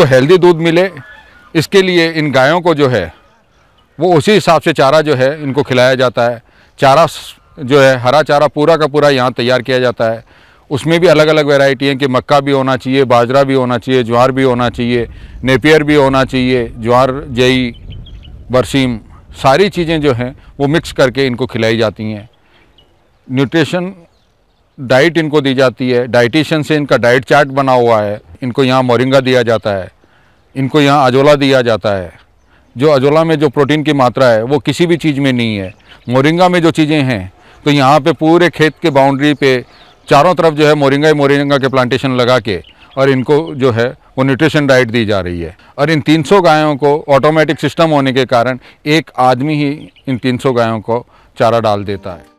इसको हेल्दी दूध मिले इसके लिए इन गायों को जो है वो उसी हिसाब से चारा जो है इनको खिलाया जाता है चारा जो है हरा चारा पूरा का पूरा यहाँ तैयार किया जाता है उसमें भी अलग अलग वेराइटी हैं कि मक्का भी होना चाहिए बाजरा भी होना चाहिए ज्वार भी होना चाहिए नेपियर भी होना चाहिए ज्वार जई बरसीम सारी चीज़ें जो हैं वो मिक्स करके इनको खिलाई जाती हैं न्यूट्रिशन डाइट इनको दी जाती है डाइटिशियन से इनका डाइट चार्ट बना हुआ है इनको यहाँ मोरिंगा दिया जाता है इनको यहाँ अजोला दिया जाता है जो अजोला में जो प्रोटीन की मात्रा है वो किसी भी चीज़ में नहीं है मोरिंगा में जो चीज़ें हैं तो यहाँ पे पूरे खेत के बाउंड्री पे चारों तरफ जो है मोरिंगा ही मोरिंगा के प्लांटेशन लगा के और इनको जो है वो न्यूट्रिशन डाइट दी जा रही है और इन 300 गायों को ऑटोमेटिक सिस्टम होने के कारण एक आदमी ही इन 300 गायों को चारा डाल देता है